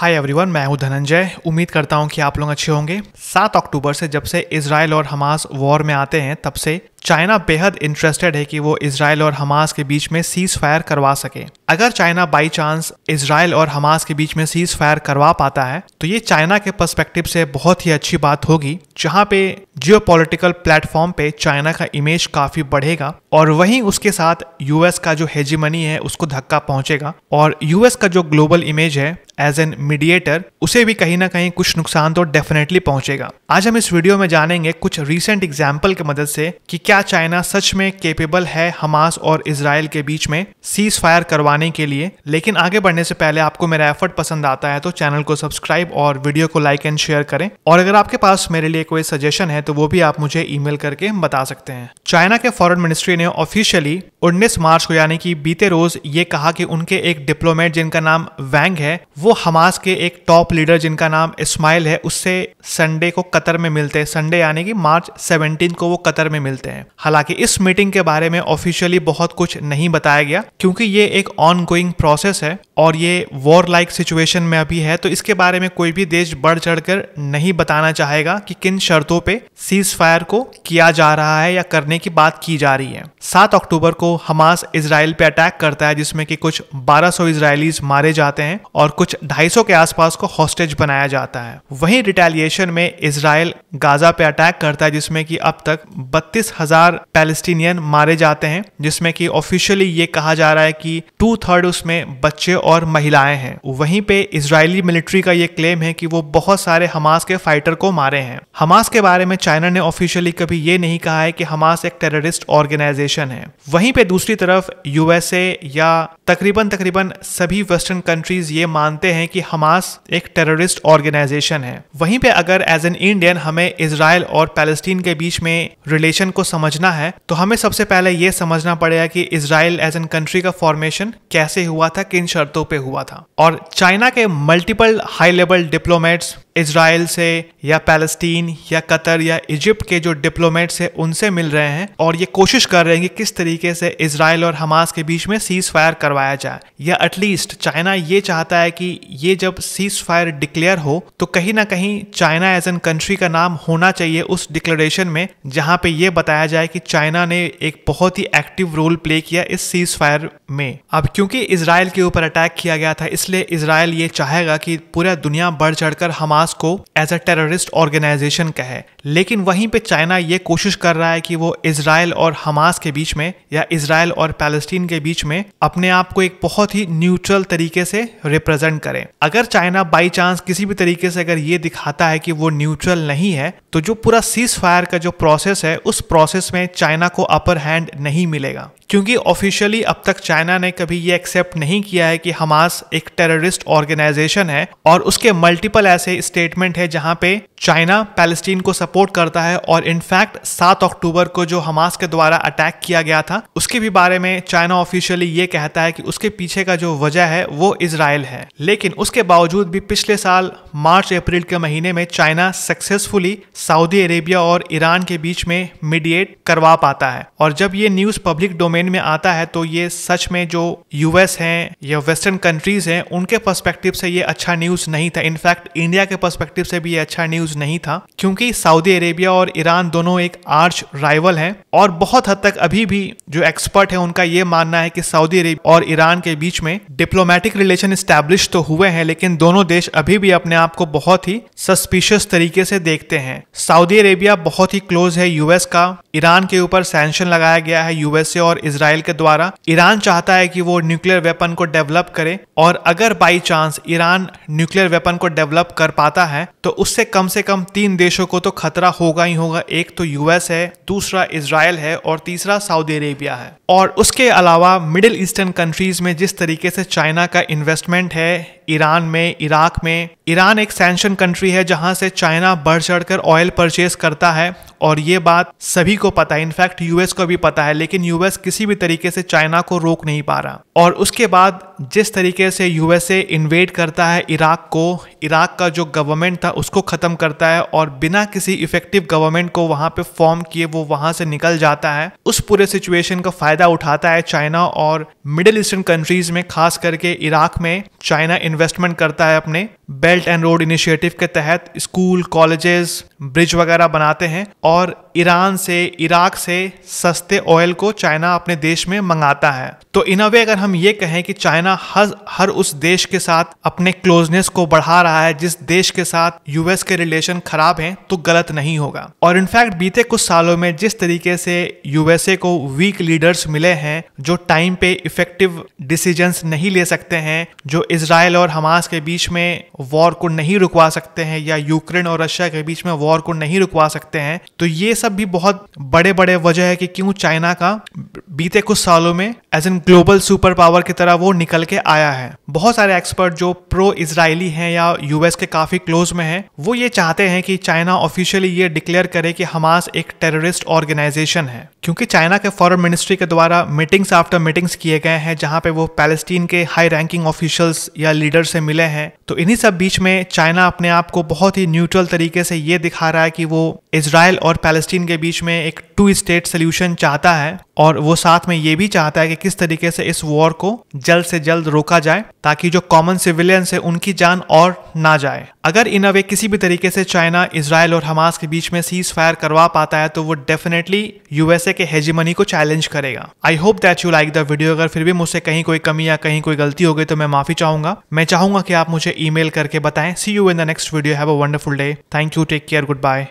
hi everyone मैं हूं धनंजय उम्मीद करता हूं कि आप लोग अच्छे होंगे सात अक्टूबर से जब से इसराइल और हमास वॉर में आते हैं तब से चाइना बेहद इंटरेस्टेड है कि वो इसराइल और हमास के बीच में सीज फायर करवा सके अगर चाइना बाय चांस इसराइल और हमास के बीच में सीज फायर करवा पाता है तो ये चाइना के पर्सपेक्टिव से बहुत ही अच्छी बात होगी जहाँ पे जियो पोलिटिकल प्लेटफॉर्म पे चाइना का इमेज काफी बढ़ेगा और वहीं उसके साथ यूएस का जो हेजिमनी है उसको धक्का पहुंचेगा और यूएस का जो ग्लोबल इमेज है एज एन मीडिएटर उसे भी कहीं ना कहीं कुछ नुकसान तो डेफिनेटली पहुंचेगा आज हम इस वीडियो में जानेंगे कुछ रिसेंट एग्जाम्पल की मदद से कि क्या चाइना सच में केपेबल है हमास और इसराइल के बीच में सीज फायर करवाने के लिए लेकिन आगे बढ़ने से पहले आपको मेरा एफर्ट पसंद आता है तो चैनल को सब्सक्राइब और वीडियो को लाइक एंड शेयर करें और अगर आपके पास मेरे लिए कोई सजेशन है तो वो भी आप मुझे ईमेल करके बता सकते हैं चाइना के फॉरेन मिनिस्ट्री ने ऑफिशियली उन्नीस मार्च को यानी कि बीते रोज ये कहा कि उनके एक डिप्लोमेट जिनका नाम वैंग है वो हमास के एक टॉप लीडर जिनका नाम इस्माइल है उससे संडे को कतर में मिलते हैं संडे यानी कि मार्च सेवनटीन को वो कतर में मिलते हैं हैं हालांकि इस मीटिंग के बारे में ऑफिशियली बहुत कुछ नहीं बताया गया क्योंकि ये एक ऑन प्रोसेस है और ये वॉर लाइक सिचुएशन में अभी है तो इसके बारे में कोई भी देश बढ़ चढ़कर नहीं बताना चाहेगा कि किन शर्तों पे सीज फायर को किया जा रहा है या करने की बात की जा रही है सात अक्टूबर को हमास इसराइल पे अटैक करता है जिसमें कि कुछ 1200 सौ इसराइलीज मारे जाते हैं और कुछ 250 के आसपास को हॉस्टेज बनाया जाता है वहीं रिटेलिएशन में इसराइल गाजा पे अटैक करता है जिसमें कि अब तक बत्तीस हजार पैलेस्टीनियन मारे जाते हैं जिसमें कि ऑफिशियली ये कहा जा रहा है कि टू थर्ड उसमें बच्चे और महिलाएं हैं वहीं पे इसराइली मिलिट्री का ये क्लेम है कि वो बहुत सारे हमास के फाइटर को मारे हैं हमास के बारे में चाइना ने ऑफिशियली कभी ये नहीं कहा है कि हमास एक टेररिस्ट ऑर्गेनाइजेशन है वहीं पे दूसरी तरफ यूएसए या तकरीबन तकरीबन सभी वेस्टर्न कंट्रीज ये मानते हैं कि हमास एक टेररिस्ट ऑर्गेनाइजेशन है वहीं पे अगर एज एन इंडियन हमें इसराइल और पैलेस्टीन के बीच में रिलेशन को समझ समझना है तो हमें सबसे पहले यह समझना पड़ेगा कि इसराइल एज एन कंट्री का फॉर्मेशन कैसे हुआ था किन शर्तों पे हुआ था और चाइना के multiple high level diplomats Israel से या पैलेस्टीन या कतर या इजिप्ट के जो डिप्लोमेट्स हैं उनसे मिल रहे हैं और ये कोशिश कर रहे हैं कि किस तरीके से इसराइल और हमास के बीच में सीज फायर करवाया जाए या एटलीस्ट चाइना ये चाहता है कि ये जब सीज फायर डिक्लेयर हो तो कहीं ना कहीं चाइना एज एन कंट्री का नाम होना चाहिए उस डिक्लेरेशन में जहाँ पे ये बताया जाए कि चाइना ने एक बहुत ही एक्टिव रोल प्ले किया इस सीज फायर में अब क्योंकि इसराइल के ऊपर अटैक किया गया था इसलिए इसराइल ये चाहेगा कि पूरा दुनिया बढ़ चढ़कर हमास हमास को एज अ टेररिस्ट ऑर्गेनाइजेशन कहे लेकिन वहीं पे चाइना ये कोशिश कर रहा है कि वो इसराइल और हमास के बीच में या इसराइल और पैलेस्टीन के बीच में अपने आप को एक बहुत ही न्यूट्रल तरीके से रिप्रेजेंट करें अगर चाइना बाई चांस किसी भी तरीके से अगर ये दिखाता है कि वो न्यूट्रल नहीं है तो जो पूरा सीज फायर का जो प्रोसेस है उस प्रोसेस में चाइना को अपर हैंड नहीं मिलेगा क्योंकि ऑफिशियली अब तक चाइना ने कभी ये एक्सेप्ट नहीं किया है कि हमास एक टेररिस्ट ऑर्गेनाइजेशन है और उसके मल्टीपल ऐसे स्टेटमेंट है जहां पे चाइना पैलेस्टीन को सपोर्ट करता है और इनफैक्ट सात अक्टूबर को जो हमास के द्वारा अटैक किया गया था उसके भी बारे में चाइना ऑफिशियली ये कहता है कि उसके पीछे का जो वजह है वो इसराइल है लेकिन उसके बावजूद भी पिछले साल मार्च अप्रैल के महीने में चाइना सक्सेसफुली सऊदी अरेबिया और ईरान के बीच में मीडिएट करवा पाता है और जब ये न्यूज पब्लिक डोमेन डोमेन में आता है तो ये सच में जो यूएस हैं या वेस्टर्न कंट्रीज हैं उनके पर्सपेक्टिव से ये अच्छा न्यूज नहीं था इनफैक्ट इंडिया के पर्सपेक्टिव से भी ये अच्छा न्यूज नहीं था क्योंकि सऊदी अरेबिया और ईरान दोनों एक आर्च राइवल हैं और बहुत हद तक अभी भी जो एक्सपर्ट है उनका ये मानना है कि सऊदी अरेबिया और ईरान के बीच में डिप्लोमेटिक रिलेशन स्टैब्लिश तो हुए हैं लेकिन दोनों देश अभी भी अपने आप को बहुत ही सस्पिशियस तरीके से देखते हैं सऊदी अरेबिया बहुत ही क्लोज है यूएस का ईरान के ऊपर सैंक्शन लगाया गया है यूएसए और इसराइल के द्वारा ईरान चाहता है कि वो न्यूक्लियर वेपन को डेवलप करे और अगर by chance Iran nuclear weapon को डेवलप कर पाता है तो उससे कम से कम तीन देशों को तो खतरा होगा ही होगा एक तो यूएस है दूसरा इसराइल है और तीसरा सऊदी अरेबिया है और उसके अलावा मिडिल ईस्टर्न कंट्रीज में जिस तरीके से चाइना का इन्वेस्टमेंट है ईरान में इराक में ईरान एक सैंक्शन कंट्री है जहां से चाइना बढ़ चढ़कर ऑयल परचेज करता है और ये बात सभी को पता है इनफैक्ट यूएस को भी पता है लेकिन यूएस किसी भी तरीके से चाइना को रोक नहीं पा रहा और उसके बाद जिस तरीके से यूएसए इन्वेड करता है इराक को इराक का जो गवर्नमेंट था उसको ख़त्म करता है और बिना किसी इफेक्टिव गवर्नमेंट को वहाँ पे फॉर्म किए वो वहाँ से निकल जाता है उस पूरे सिचुएशन का फ़ायदा उठाता है चाइना और मिडिल ईस्टर्न कंट्रीज़ में खास करके इराक में चाइना इन्वेस्टमेंट करता है अपने बेल्ट एंड रोड इनिशिएटिव के तहत स्कूल कॉलेजेस ब्रिज वगैरह बनाते हैं और ईरान से इराक से सस्ते ऑयल को चाइना अपने देश में मंगाता है तो इन अवे अगर हम ये कहें कि चाइना हर हर उस देश के साथ अपने क्लोजनेस को बढ़ा रहा है जिस देश के साथ यूएस के रिलेशन खराब हैं तो गलत नहीं होगा और इनफैक्ट बीते कुछ सालों में जिस तरीके से यूएसए को वीक लीडर्स मिले हैं जो टाइम पे इफेक्टिव डिसीजन नहीं ले सकते हैं जो इसराइल और हमास के बीच में वॉर को नहीं रुकवा सकते हैं या यूक्रेन और रशिया के बीच में वॉर को नहीं रुकवा सकते हैं तो ये सब भी बहुत बड़े बड़े वजह है कि क्यों चाइना का बीते कुछ सालों में as an global super power की तरह वो निकल के आया है बहुत सारे एक्सपर्ट जो प्रो इसराइली हैं या यूएस के काफी क्लोज में हैं वो ये चाहते हैं कि चाइना ऑफिशियली ये डिक्लेयर करे कि हमास एक टेररिस्ट ऑर्गेनाइजेशन है क्योंकि चाइना के फॉरेन मिनिस्ट्री के द्वारा मीटिंग्स आफ्टर मीटिंग्स किए गए हैं जहां पे वो पैलेस्टीन के हाई रैंकिंग ऑफिशियल्स या लीडर से मिले हैं तो इन्हीं सब बीच में चाइना अपने आप को बहुत ही न्यूट्रल तरीके से ये दिखा रहा है कि वो इसराइल और पैलेस्टीन के बीच में एक टू स्टेट सोल्यूशन चाहता है और वो साथ में ये भी चाहता है कि किस तरीके से इस वॉर को जल्द से जल्द रोका जाए ताकि जो कॉमन सिविलियंस है उनकी जान और ना जाए अगर इन अवे किसी भी तरीके से चाइना इसराइल और हमास के बीच में सीज फायर करवा पाता है तो वो डेफिनेटली यूएसए के हेजीमनी को चैलेंज करेगा I hope that you like the video अगर फिर भी मुझसे कहीं कोई कमी या कहीं कोई गलती हो गई तो मैं माफी चाहूंगा मैं चाहूंगा कि आप मुझे ईमेल करके बताएं see you in the next video have a wonderful day thank you take care good bye